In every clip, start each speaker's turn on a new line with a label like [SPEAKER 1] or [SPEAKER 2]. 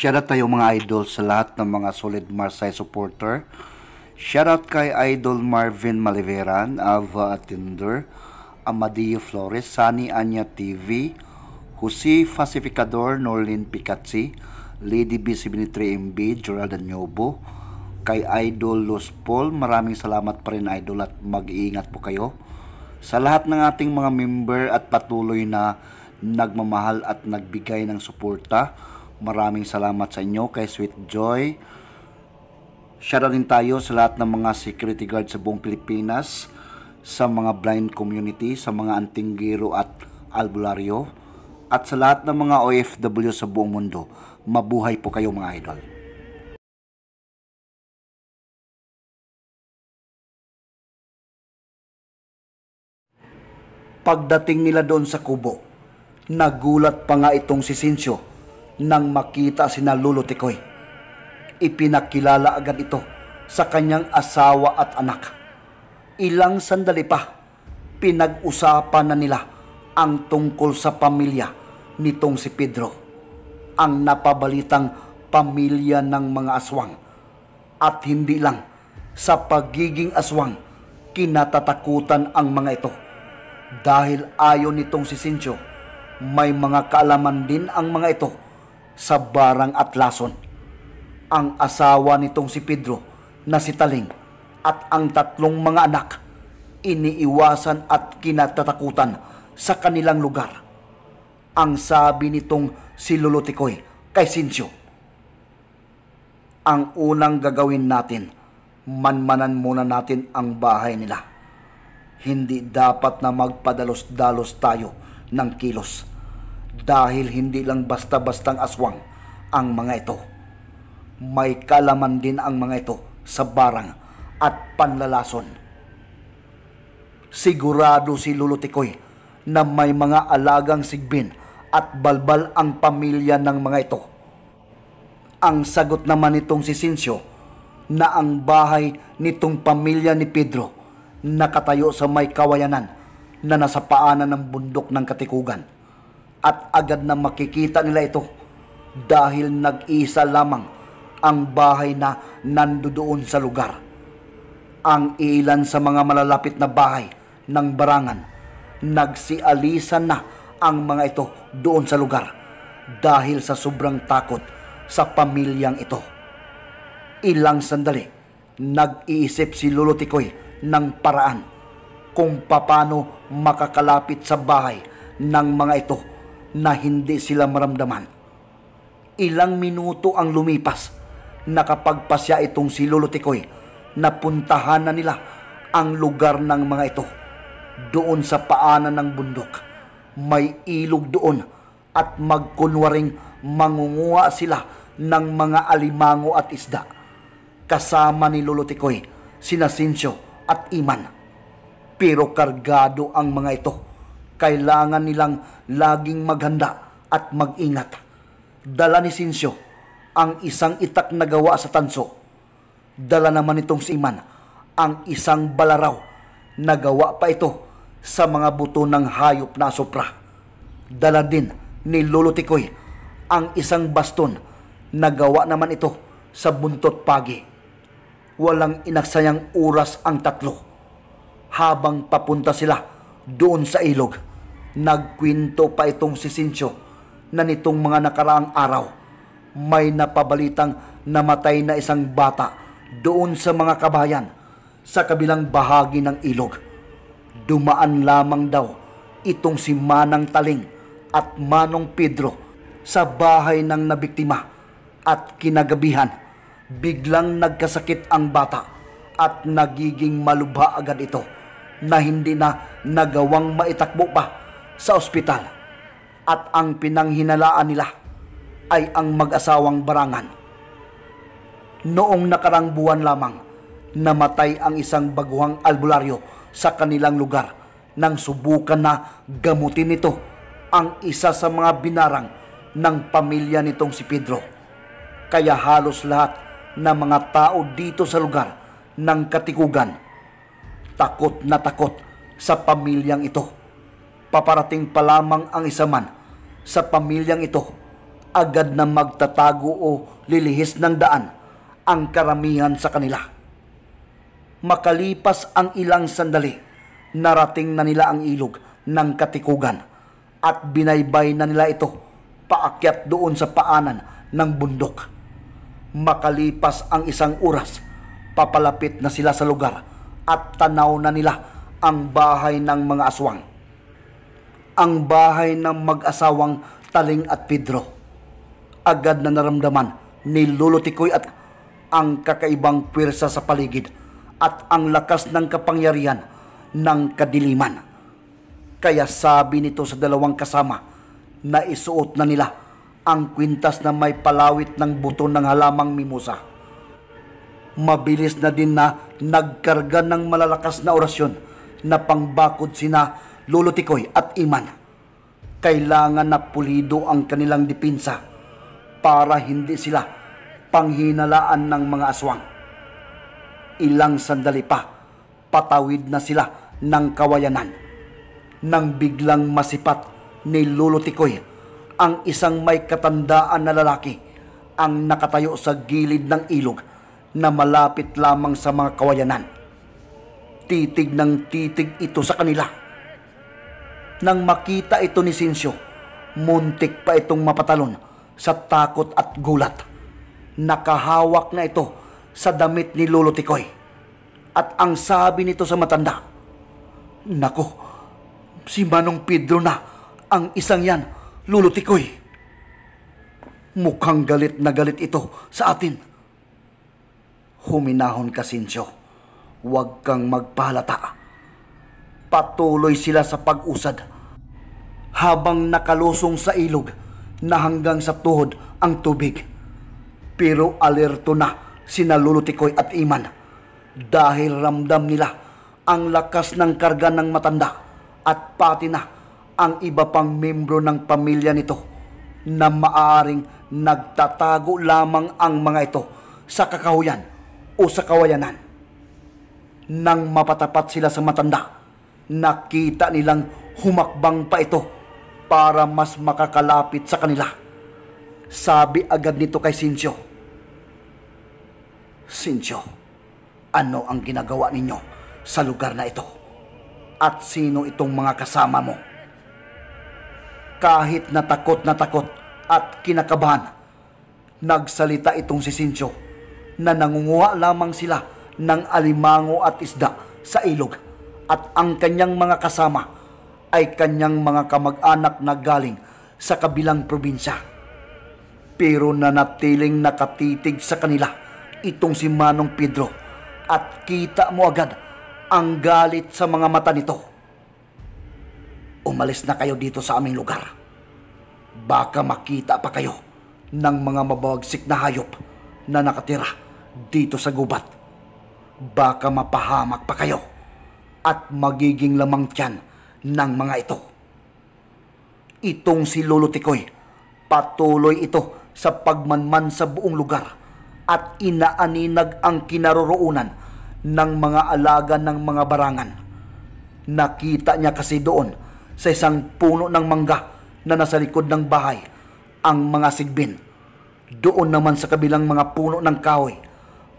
[SPEAKER 1] Shout out tayo mga idol sa lahat ng mga solid Marsay supporter. Shout out kay Idol Marvin Maliveran, Ava Atinder, Amadio Flores, Sunny Anya TV, Jose Pacificador, Norlin Picatsi, Lady B73 MB, Gerald Anyobo, kay Idol Los Paul, maraming salamat pa rin Idol at mag-iingat po kayo. Sa lahat ng ating mga member at patuloy na nagmamahal at nagbigay ng suporta, Maraming salamat sa inyo kay Sweet Joy. Shout out din tayo sa lahat ng mga security guard sa buong Pilipinas, sa mga blind community, sa mga antinggiro at albularyo, at sa lahat ng mga OFW sa buong mundo. Mabuhay po kayo mga idol. Pagdating nila doon sa kubo, nagulat pa nga itong si Sincio nang makita si Lolo Ipinakilala agad ito sa kanyang asawa at anak. Ilang sandali pa, pinag-usapan na nila ang tungkol sa pamilya nitong si Pedro, ang napabalitang pamilya ng mga aswang. At hindi lang, sa pagiging aswang, kinatatakutan ang mga ito. Dahil ayon nitong si Sincho, may mga kaalaman din ang mga ito sa barang Atlason. Ang asawa nitong si Pedro na si Taling at ang tatlong mga anak iniiwasan at kinatatakutan sa kanilang lugar. Ang sabi nitong si Lulutikoy kay Sincio. Ang unang gagawin natin, manmanan muna natin ang bahay nila. Hindi dapat na magpadalos-dalos tayo ng kilos dahil hindi lang basta-bastang aswang ang mga ito. May kalaman din ang mga ito sa barang at panlalason. Sigurado si Lulutikoy na may mga alagang sigbin at balbal ang pamilya ng mga ito. Ang sagot naman nitong si Sinsyo na ang bahay nitong pamilya ni Pedro nakatayo sa may kawayanan na nasa paanan ng bundok ng Katikugan at agad na makikita nila ito dahil nag-isa lamang ang bahay na nandoon sa lugar. Ang ilan sa mga malalapit na bahay ng barangan, nagsialisan na ang mga ito doon sa lugar dahil sa sobrang takot sa pamilyang ito. Ilang sandali, nag-iisip si Lulutikoy ng paraan kung papano makakalapit sa bahay ng mga ito na hindi sila maramdaman. Ilang minuto ang lumipas, nakapagpasya itong si Lolo Tikoy na puntahan na nila ang lugar ng mga ito. Doon sa paanan ng bundok, may ilog doon at magkunwaring mangunguha sila ng mga alimango at isda. Kasama ni Lolo Tikoy, sina at Iman. Pero kargado ang mga ito kailangan nilang laging maghanda at magingat. Dala ni Sinsyo ang isang itak na gawa sa tanso. Dala naman itong si Iman ang isang balaraw na gawa pa ito sa mga buto ng hayop na sopra. Dala din ni Lolo Tikoy ang isang baston na gawa naman ito sa buntot pagi. Walang inaksayang oras ang tatlo habang papunta sila doon sa ilog. Nagkwinto pa itong si Sincho na nitong mga nakaraang araw may napabalitang namatay na isang bata doon sa mga kabayan sa kabilang bahagi ng ilog. Dumaan lamang daw itong si Manang Taling at Manong Pedro sa bahay ng nabiktima at kinagabihan biglang nagkasakit ang bata at nagiging malubha agad ito na hindi na nagawang maitakbo pa sa ospital at ang pinanghinalaan nila ay ang mag-asawang barangan. Noong nakarang buwan lamang, namatay ang isang baguhang albularyo sa kanilang lugar nang subukan na gamutin nito ang isa sa mga binarang ng pamilya nitong si Pedro. Kaya halos lahat ng mga tao dito sa lugar ng katikugan. Takot na takot sa pamilyang ito paparating pa lamang ang isa man sa pamilyang ito, agad na magtatago o lilihis ng daan ang karamihan sa kanila. Makalipas ang ilang sandali, narating na nila ang ilog ng katikugan at binaybay na nila ito paakyat doon sa paanan ng bundok. Makalipas ang isang oras, papalapit na sila sa lugar at tanaw na nila ang bahay ng mga aswang ang bahay ng mag-asawang Taling at Pedro. Agad na naramdaman ni Lolo at ang kakaibang pwersa sa paligid at ang lakas ng kapangyarihan ng kadiliman. Kaya sabi nito sa dalawang kasama na isuot na nila ang kwintas na may palawit ng buto ng halamang mimosa. Mabilis na din na nagkarga ng malalakas na orasyon na pangbakod sina Lolo at Iman. Kailangan na pulido ang kanilang dipinsa para hindi sila panghinalaan ng mga aswang. Ilang sandali pa, patawid na sila ng kawayanan. Nang biglang masipat ni Lolo ang isang may katandaan na lalaki ang nakatayo sa gilid ng ilog na malapit lamang sa mga kawayanan. Titig ng titig ito sa kanila nang makita ito ni Sinsyo, muntik pa itong mapatalon sa takot at gulat. Nakahawak na ito sa damit ni Lolo Tikoy. At ang sabi nito sa matanda, Nako, si Manong Pedro na ang isang yan, Lolo Tikoy. Mukhang galit na galit ito sa atin. Huminahon ka, Sinsyo. Huwag kang magpahalata. Patuloy sila sa pag-usad. Habang nakalusong sa ilog na hanggang sa tuhod ang tubig. Pero alerto na sina Lulutikoy at Iman dahil ramdam nila ang lakas ng karga ng matanda at pati na ang iba pang membro ng pamilya nito na maaring nagtatago lamang ang mga ito sa kakahuyan o sa kawayanan. Nang mapatapat sila sa matanda, nakita nilang humakbang pa ito para mas makakalapit sa kanila. Sabi agad nito kay Sincho. Sincho, ano ang ginagawa ninyo sa lugar na ito? At sino itong mga kasama mo? Kahit natakot na takot at kinakabahan, nagsalita itong si Sincho na nangunguha lamang sila ng alimango at isda sa ilog at ang kanyang mga kasama ay kanyang mga kamag-anak na galing sa kabilang probinsya. Pero nanatiling nakatitig sa kanila itong si Manong Pedro at kita mo agad ang galit sa mga mata nito. Umalis na kayo dito sa aming lugar. Baka makita pa kayo ng mga mabawagsik na hayop na nakatira dito sa gubat. Baka mapahamak pa kayo at magiging lamang tiyan ng mga ito. Itong si Lolo Tikoy, patuloy ito sa pagmanman sa buong lugar at inaaninag ang kinaroroonan ng mga alaga ng mga barangan. Nakita niya kasi doon sa isang puno ng mangga na nasa likod ng bahay ang mga sigbin. Doon naman sa kabilang mga puno ng kahoy,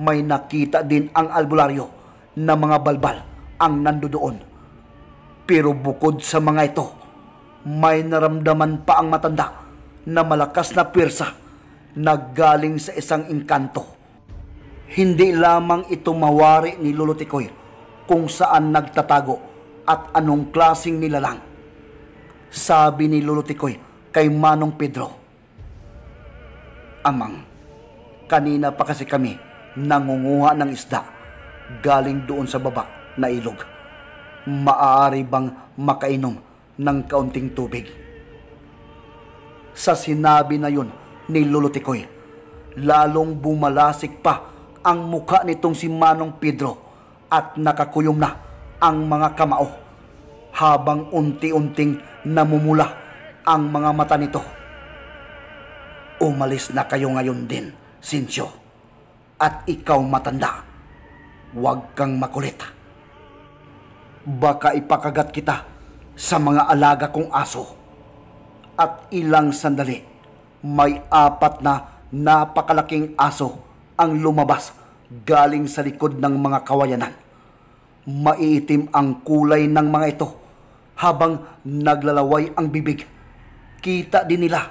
[SPEAKER 1] may nakita din ang albularyo na mga balbal ang nandoon. Pero bukod sa mga ito, may naramdaman pa ang matanda na malakas na pirsa na galing sa isang inkanto. Hindi lamang ito mawari ni Lulutikoy kung saan nagtatago at anong klasing nilalang. Sabi ni Lulutikoy kay Manong Pedro, Amang, kanina pa kasi kami nangunguha ng isda galing doon sa baba na ilog. Maaari bang makainom ng kaunting tubig? Sa sinabi na yun ni Lulutikoy, lalong bumalasik pa ang muka nitong si Manong Pedro at nakakuyom na ang mga kamao habang unti-unting namumula ang mga mata nito. Umalis na kayo ngayon din, Sincho. At ikaw matanda, huwag kang makulit. Baka ipakagat kita sa mga alaga kong aso. At ilang sandali, may apat na napakalaking aso ang lumabas galing sa likod ng mga kawayanan. Maiitim ang kulay ng mga ito habang naglalaway ang bibig. Kita din nila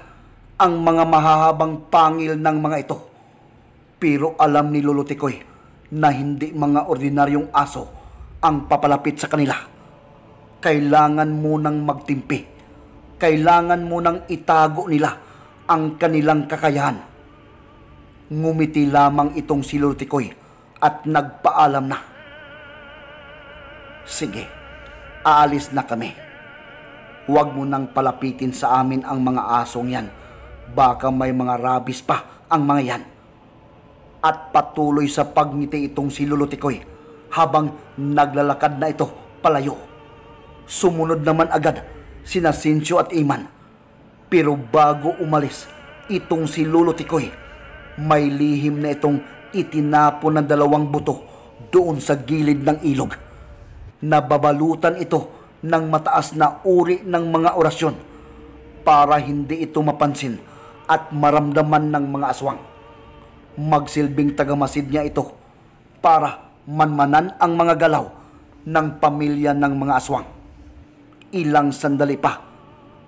[SPEAKER 1] ang mga mahahabang pangil ng mga ito. Pero alam ni Lolo Tikoy na hindi mga ordinaryong aso ang papalapit sa kanila. Kailangan mo nang magtimpi. Kailangan mo nang itago nila ang kanilang kakayahan. Ngumiti lamang itong si Lurtikoy at nagpaalam na. Sige, aalis na kami. Huwag mo nang palapitin sa amin ang mga asong yan. Baka may mga rabis pa ang mga yan. At patuloy sa pagngiti itong si Lulutikoy habang naglalakad na ito palayo. Sumunod naman agad sina Sincho at Iman. Pero bago umalis, itong si Lolo Tikoy, may lihim na itong itinapon ng dalawang buto doon sa gilid ng ilog. Nababalutan ito ng mataas na uri ng mga orasyon para hindi ito mapansin at maramdaman ng mga aswang. Magsilbing tagamasid niya ito para manmanan ang mga galaw ng pamilya ng mga aswang. Ilang sandali pa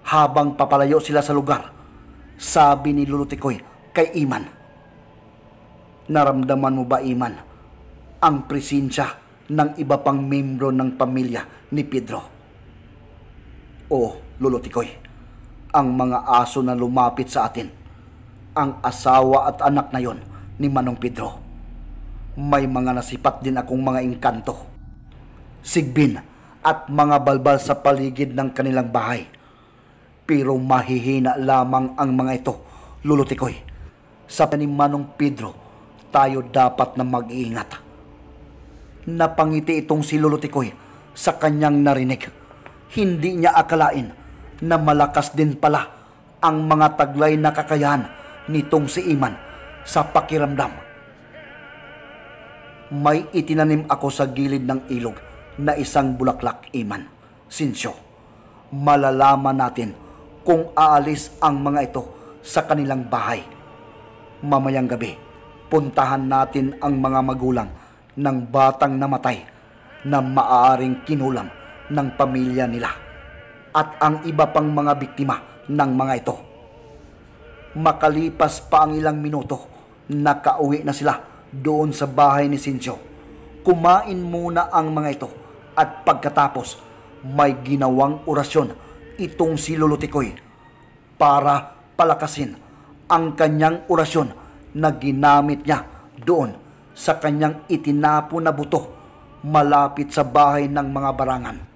[SPEAKER 1] habang papalayo sila sa lugar, sabi ni Lulutikoy kay Iman. Naramdaman mo ba, Iman, ang presensya ng iba pang membro ng pamilya ni Pedro? O, Lulutikoy, ang mga aso na lumapit sa atin, ang asawa at anak na yon ni Manong Pedro may mga nasipat din akong mga engkanto, sigbin at mga balbal sa paligid ng kanilang bahay. Pero mahihina lamang ang mga ito, lulutikoy. Sa panimanong Pedro, tayo dapat na mag-iingat. Napangiti itong si Lulutikoy sa kanyang narinig. Hindi niya akalain na malakas din pala ang mga taglay na kakayahan nitong si Iman sa pakiramdam may itinanim ako sa gilid ng ilog na isang bulaklak iman. Sinsyo, malalaman natin kung aalis ang mga ito sa kanilang bahay. Mamayang gabi, puntahan natin ang mga magulang ng batang namatay na maaaring kinulam ng pamilya nila at ang iba pang mga biktima ng mga ito. Makalipas pa ang ilang minuto, nakauwi na sila doon sa bahay ni Sincho. Kumain muna ang mga ito at pagkatapos may ginawang orasyon itong si Lulutikoy para palakasin ang kanyang orasyon na ginamit niya doon sa kanyang itinapo na buto malapit sa bahay ng mga barangan.